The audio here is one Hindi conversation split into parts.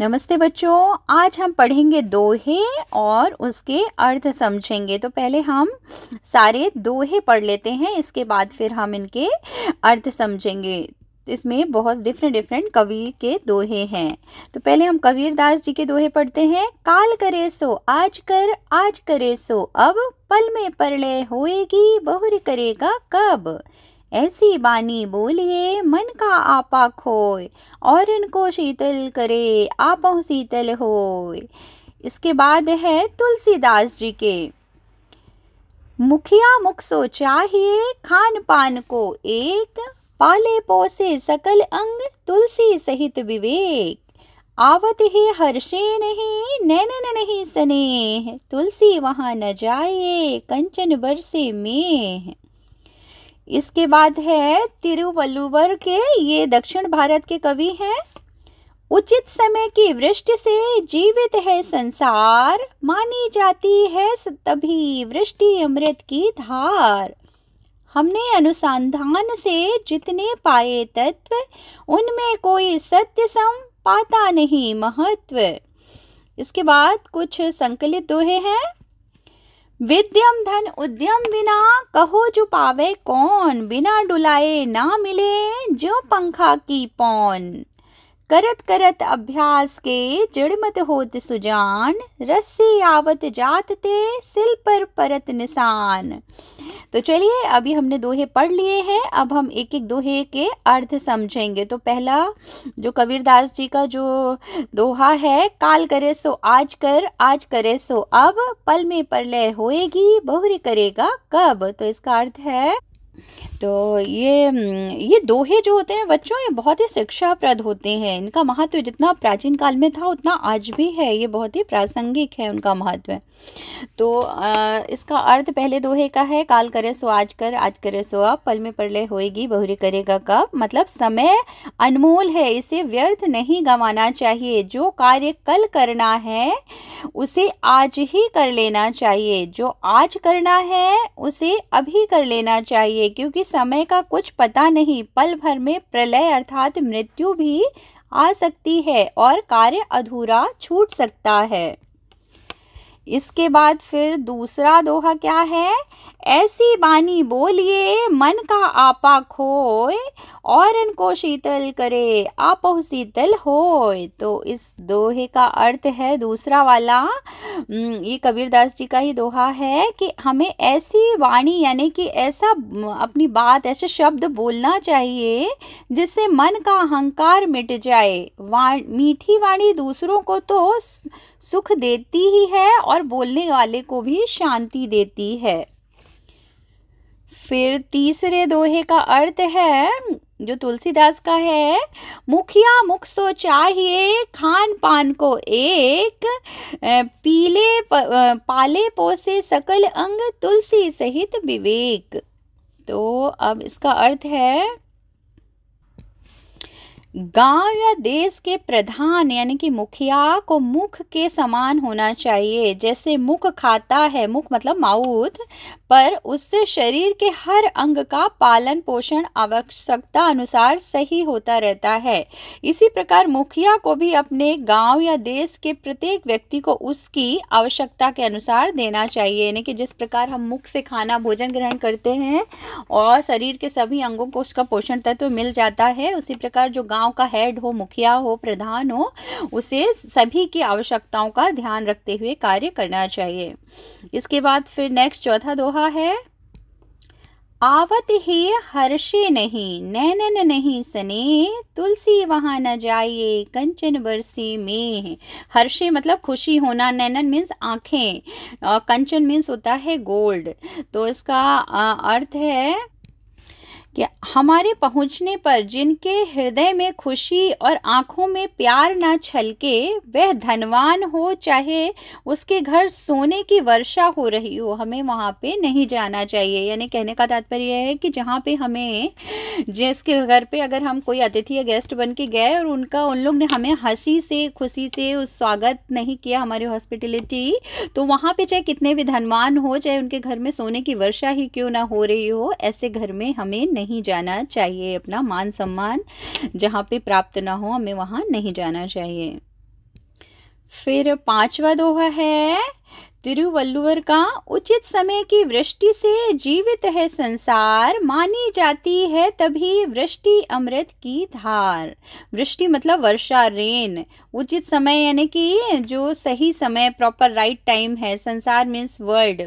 नमस्ते बच्चों आज हम पढ़ेंगे दोहे और उसके अर्थ समझेंगे तो पहले हम सारे दोहे पढ़ लेते हैं इसके बाद फिर हम इनके अर्थ समझेंगे इसमें बहुत डिफरेंट डिफरेंट कवि के दोहे हैं तो पहले हम कबीर दास जी के दोहे पढ़ते हैं काल करे सो आज कर आज करे सो अब पल में परलय होएगी बहुर करेगा कब ऐसी बानी बोलिए मन का आपा खोए और इनको शीतल करे आप शीतल हो इसके बाद है तुलसीदास जी के मुखिया मुख सो चाहिए खान पान को एक पाले पोसे सकल अंग तुलसी सहित विवेक आवत ही हर्षे नहीं नैनन नहीं सनेह तुलसी वहाँ न जाए कंचन बरसे में इसके बाद है तिरुवल्लुवर के ये दक्षिण भारत के कवि हैं उचित समय की वृष्टि से जीवित है संसार मानी जाती है तभी वृष्टि अमृत की धार हमने अनुसंधान से जितने पाए तत्व उनमें कोई सत्य सम पाता नहीं महत्व इसके बाद कुछ संकलित दोहे हैं विद्यम धन उद्यम बिना कहो जो पावे कौन बिना डुलाए ना मिले जो पंखा की पौन करत करत अभ्यास के जड़मत होत सुजान रस्सी आवत जात ते सिल पर परत निशान तो चलिए अभी हमने दोहे पढ़ लिए हैं अब हम एक एक दोहे के अर्थ समझेंगे तो पहला जो कबीरदास जी का जो दोहा है काल करे सो आज कर आज करे सो अब पल में परलय होएगी बहुरी करेगा कब तो इसका अर्थ है तो ये हम्म, ये दोहे जो होते हैं बच्चों ये बहुत ही शिक्षाप्रद होते हैं इनका महत्व जितना प्राचीन काल में था उतना आज भी है ये बहुत ही प्रासंगिक है उनका महत्व तो आ, इसका अर्थ पहले दोहे का है काल करे सो आज कर आज करे सो अब पल में परले होएगी बहुरी करेगा कब मतलब समय अनमोल है इसे व्यर्थ नहीं गंवाना चाहिए जो कार्य कल करना है उसे आज ही कर लेना चाहिए जो आज करना है उसे अभी कर लेना चाहिए क्योंकि समय का कुछ पता नहीं पल भर में प्रलय अर्थात मृत्यु भी आ सकती है और कार्य अधूरा छूट सकता है इसके बाद फिर दूसरा दोहा क्या है ऐसी बानी बोलिए मन का आपा खोए और इनको शीतल करे आप शीतल होए तो इस दोहे का अर्थ है दूसरा वाला ये कबीरदास जी का ही दोहा है कि हमें ऐसी वाणी यानी कि ऐसा अपनी बात ऐसे शब्द बोलना चाहिए जिससे मन का अहंकार मिट जाए वा मीठी वाणी दूसरों को तो सुख देती ही है और बोलने वाले को भी शांति देती है फिर तीसरे दोहे का अर्थ है जो तुलसीदास का है मुखिया मुख सो चाहिए खान पान को एक पीले प, पाले पोसे सकल अंग तुलसी सहित विवेक तो अब इसका अर्थ है गांव या देश के प्रधान यानी कि मुखिया को मुख के समान होना चाहिए जैसे मुख खाता है मुख मतलब माउथ पर उससे शरीर के हर अंग का पालन पोषण आवश्यकता अनुसार सही होता रहता है इसी प्रकार मुखिया को भी अपने गांव या देश के प्रत्येक व्यक्ति को उसकी आवश्यकता के अनुसार देना चाहिए यानी कि जिस प्रकार हम मुख से खाना भोजन ग्रहण करते हैं और शरीर के सभी अंगों को उसका पोषण तत्व मिल जाता है उसी प्रकार जो गाँव गांव का हेड हो मुखिया हो प्रधान हो उसे सभी की आवश्यकताओं का ध्यान रखते हुए कार्य करना चाहिए इसके बाद फिर नेक्स्ट चौथा दोहा है आवत ही हर्षे नहीं नैनन नहीं सने तुलसी वहाँ न जाइए कंचन बरसी में हर्षे मतलब खुशी होना नैनन मीन्स आँखें कंचन मीन्स होता है गोल्ड तो इसका अर्थ है कि हमारे पहुंचने पर जिनके हृदय में खुशी और आंखों में प्यार ना छलके वह धनवान हो चाहे उसके घर सोने की वर्षा हो रही हो हमें वहाँ पे नहीं जाना चाहिए यानी कहने का तात्पर्य है कि जहाँ पे हमें जिसके घर पे अगर हम कोई अतिथि या गेस्ट बन के गए और उनका उन लोग ने हमें हंसी से खुशी से उस स्वागत नहीं किया हमारी हॉस्पिटलिटी तो वहाँ पर चाहे कितने भी धनवान हो चाहे उनके घर में सोने की वर्षा ही क्यों ना हो रही हो ऐसे घर में हमें नहीं नहीं जाना चाहिए अपना मान सम्मान जहाँ पे प्राप्त ना हो हमें वहाँ नहीं जाना चाहिए फिर पांचवा दोहा है तिरुवल्लुवर का उचित समय की वृष्टि से जीवित है संसार मानी जाती है तभी वृष्टि अमृत की धार वृष्टि मतलब वर्षा रेन उचित समय यानी कि जो सही समय प्रॉपर राइट टाइम है संसार मीन्स वर्ल्ड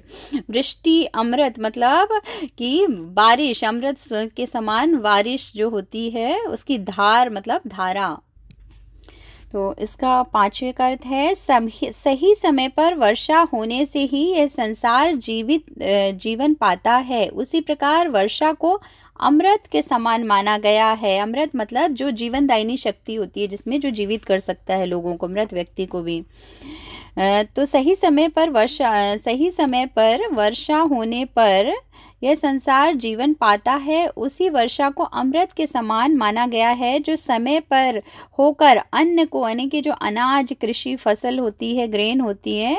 वृष्टि अमृत मतलब कि बारिश अमृत के समान बारिश जो होती है उसकी धार मतलब धारा तो इसका पांचवें का अर्थ है सही समय पर वर्षा होने से ही यह संसार जीवित जीवन पाता है उसी प्रकार वर्षा को अमृत के समान माना गया है अमृत मतलब जो जीवनदायिनी शक्ति होती है जिसमें जो जीवित कर सकता है लोगों को मृत व्यक्ति को भी तो सही समय पर वर्षा सही समय पर वर्षा होने पर यह संसार जीवन पाता है उसी वर्षा को अमृत के समान माना गया है जो समय पर होकर अन्न को यानी कि जो अनाज कृषि फसल होती है ग्रेन होती है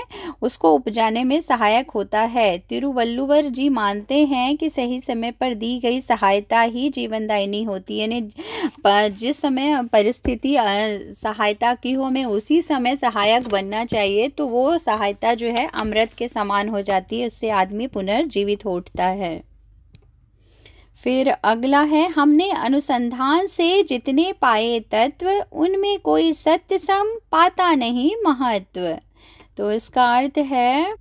उसको उपजाने में सहायक होता है तिरुवल्लुवर जी मानते हैं कि सही समय पर दी गई सहायता ही जीवनदायिनी होती है यानी जिस समय परिस्थिति सहायता की हो में उसी समय सहायक बनना चाहिए तो वो सहायता जो है अमृत के समान हो जाती है उससे आदमी पुनर्जीवित हो उठता है है फिर अगला है हमने अनुसंधान से जितने पाए तत्व उनमें कोई सत्य सम पाता नहीं महत्व तो इसका अर्थ है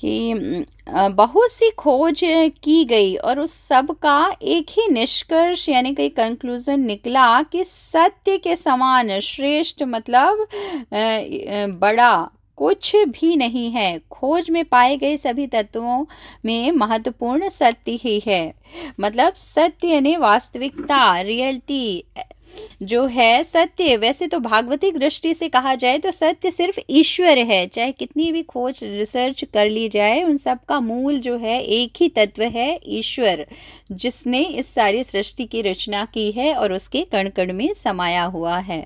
कि बहुत सी खोज की गई और उस सब का एक ही निष्कर्ष यानी कि कंक्लूजन निकला कि सत्य के समान श्रेष्ठ मतलब बड़ा कुछ भी नहीं है खोज में पाए गए सभी तत्वों में महत्वपूर्ण सत्य ही है मतलब सत्य ने वास्तविकता रियलिटी जो है सत्य वैसे तो भागवती दृष्टि से कहा जाए तो सत्य सिर्फ ईश्वर है चाहे कितनी भी खोज रिसर्च कर ली जाए उन सब का मूल जो है एक ही तत्व है ईश्वर जिसने इस सारी सृष्टि की रचना की है और उसके कण कण में समाया हुआ है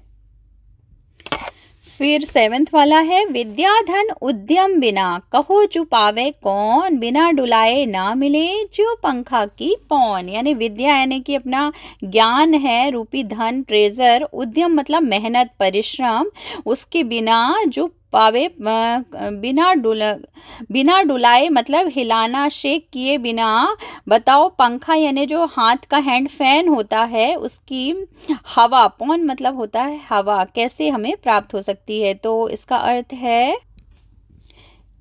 फिर सेवेंथ वाला है विद्याधन उद्यम बिना कहो जो पावे कौन बिना डुलाए ना मिले जो पंखा की पौन यानी विद्या यानी कि अपना ज्ञान है रूपी धन ट्रेजर उद्यम मतलब मेहनत परिश्रम उसके बिना जो पावे बिना डुल बिना डुलाए मतलब हिलाना शेक किए बिना बताओ पंखा यानी जो हाथ का हैंड फैन होता है उसकी हवा पौन मतलब होता है हवा कैसे हमें प्राप्त हो सकती है तो इसका अर्थ है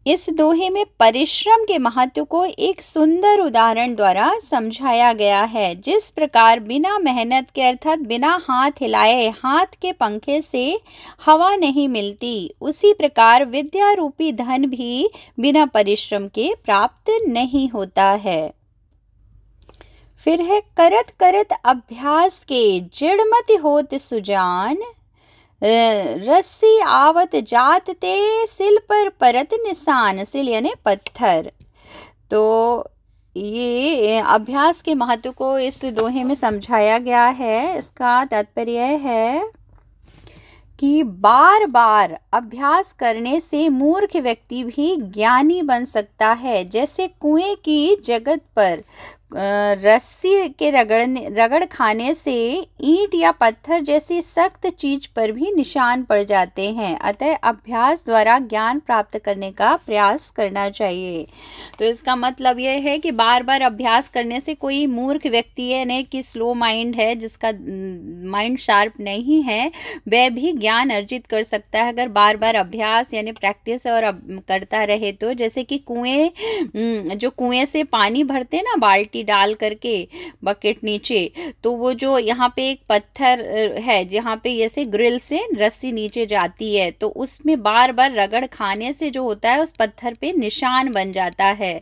इस दोहे में परिश्रम के महत्व को एक सुंदर उदाहरण द्वारा समझाया गया है जिस प्रकार बिना मेहनत के अर्थात बिना हाथ हिलाए हाथ के पंखे से हवा नहीं मिलती उसी प्रकार विद्या रूपी धन भी बिना परिश्रम के प्राप्त नहीं होता है फिर है करत करत अभ्यास के जड़मत होत सुजान रस्सी आवत जात ते सिल पर परत निशान सिल यानी पत्थर तो ये अभ्यास के महत्व को इस दोहे में समझाया गया है इसका तात्पर्य है कि बार बार अभ्यास करने से मूर्ख व्यक्ति भी ज्ञानी बन सकता है जैसे कुएं की जगत पर रस्सी के रगड़ने रगड़ खाने से ईंट या पत्थर जैसी सख्त चीज पर भी निशान पड़ जाते हैं अतः अभ्यास द्वारा ज्ञान प्राप्त करने का प्रयास करना चाहिए तो इसका मतलब यह है कि बार बार अभ्यास करने से कोई मूर्ख व्यक्ति है यानी कि स्लो माइंड है जिसका माइंड शार्प नहीं है वह भी ज्ञान अर्जित कर सकता है अगर बार बार अभ्यास यानी प्रैक्टिस और करता रहे तो जैसे कि कुएँ जो कुएँ से पानी भरते ना बाल्टी मिट्टी डाल करके बकेट नीचे तो वो जो यहाँ पे एक पत्थर है जहाँ पे जैसे ग्रिल से रस्सी नीचे जाती है तो उसमें बार बार रगड़ खाने से जो होता है उस पत्थर पे निशान बन जाता है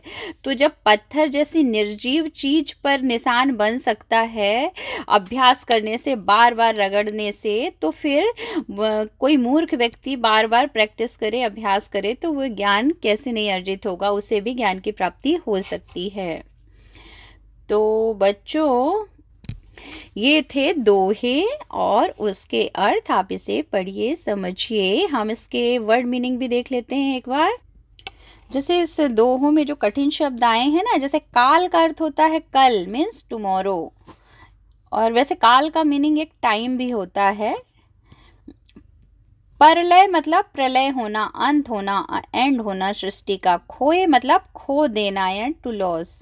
तो जब पत्थर जैसी निर्जीव चीज पर निशान बन सकता है अभ्यास करने से बार बार रगड़ने से तो फिर कोई मूर्ख व्यक्ति बार बार प्रैक्टिस करे अभ्यास करे तो वह ज्ञान कैसे नहीं अर्जित होगा उसे भी ज्ञान की प्राप्ति हो सकती है तो बच्चों ये थे दोहे और उसके अर्थ आप इसे पढ़िए समझिए हम इसके वर्ड मीनिंग भी देख लेते हैं एक बार जैसे इस दोहों में जो कठिन शब्द आए हैं ना जैसे काल का अर्थ होता है कल मीन्स टुमोरो और वैसे काल का मीनिंग एक टाइम भी होता है परलय मतलब प्रलय होना अंत होना एंड होना सृष्टि का खोए मतलब खो देना एंड टू लॉस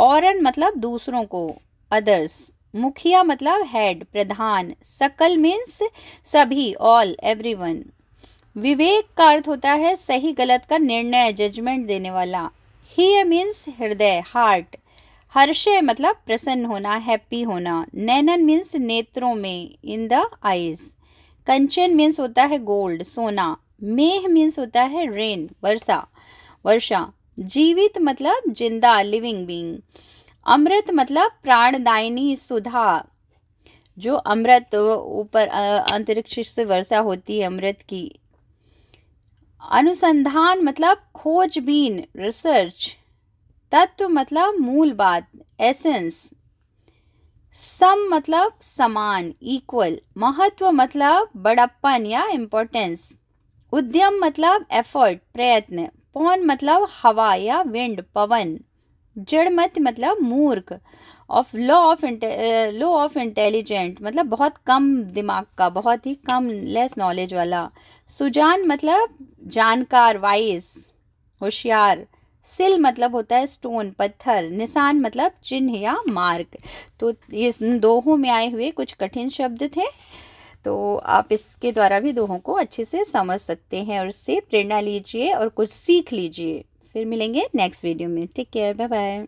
औरन मतलब दूसरों को अदर्स मुखिया मतलब हेड प्रधान सकल मीन्स सभी ऑल एवरी वन विवेक का अर्थ होता है सही गलत का निर्णय जजमेंट देने वाला ही मीन्स हृदय हार्ट हर्षय मतलब प्रसन्न होना हैप्पी होना नैनन मीन्स नेत्रों में इन द आईज कंचन मीन्स होता है गोल्ड सोना मेह मीन्स होता है रेन वर्षा वर्षा जीवित मतलब जिंदा लिविंग बींग अमृत मतलब प्राणदायिनी सुधा जो अमृत ऊपर अंतरिक्ष से वर्षा होती है अमृत की अनुसंधान मतलब खोजबीन रिसर्च तत्व मतलब मूल बात एसेंस सम मतलब समान इक्वल महत्व मतलब बड़प्पन या इम्पोर्टेंस उद्यम मतलब एफर्ट प्रयत्न पौन मतलब हवा या विंड पवन जड़मत मतलब मूर्ख of low of low of intelligent मतलब बहुत कम दिमाग का बहुत ही कम लेस नॉलेज वाला सुजान मतलब जानकार वाइस होशियार सिल मतलब होता है स्टोन पत्थर निशान मतलब चिन्ह या मार्क तो इस दोहों में आए हुए कुछ कठिन शब्द थे तो आप इसके द्वारा भी दोहों को अच्छे से समझ सकते हैं और इससे प्रेरणा लीजिए और कुछ सीख लीजिए फिर मिलेंगे नेक्स्ट वीडियो में टेक केयर बाय बाय